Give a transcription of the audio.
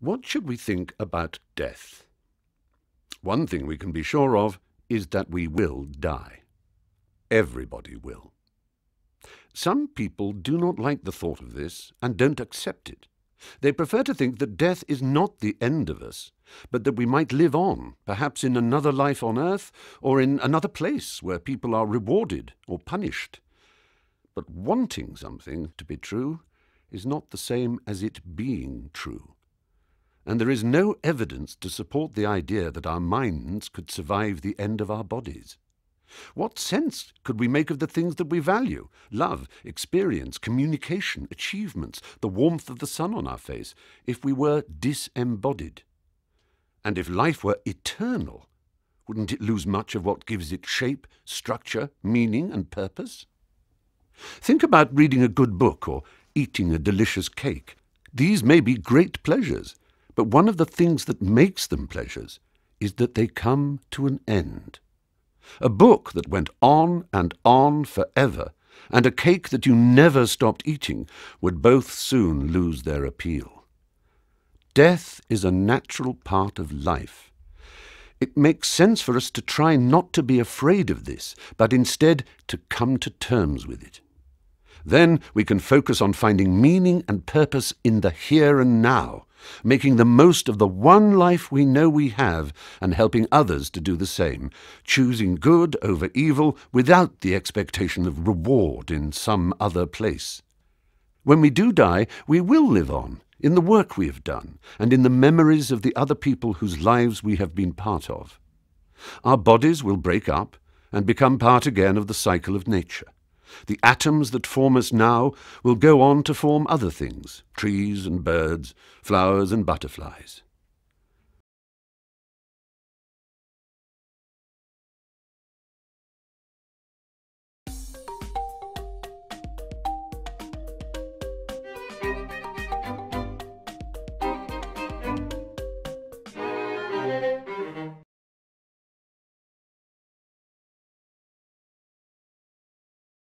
What should we think about death? One thing we can be sure of is that we will die. Everybody will. Some people do not like the thought of this and don't accept it. They prefer to think that death is not the end of us, but that we might live on, perhaps in another life on earth or in another place where people are rewarded or punished. But wanting something to be true is not the same as it being true and there is no evidence to support the idea that our minds could survive the end of our bodies. What sense could we make of the things that we value? Love, experience, communication, achievements, the warmth of the sun on our face, if we were disembodied. And if life were eternal, wouldn't it lose much of what gives it shape, structure, meaning, and purpose? Think about reading a good book or eating a delicious cake. These may be great pleasures, but one of the things that makes them pleasures is that they come to an end. A book that went on and on forever and a cake that you never stopped eating would both soon lose their appeal. Death is a natural part of life. It makes sense for us to try not to be afraid of this, but instead to come to terms with it. Then we can focus on finding meaning and purpose in the here and now, making the most of the one life we know we have and helping others to do the same, choosing good over evil without the expectation of reward in some other place. When we do die, we will live on in the work we have done and in the memories of the other people whose lives we have been part of. Our bodies will break up and become part again of the cycle of nature. The atoms that form us now will go on to form other things, trees and birds, flowers and butterflies.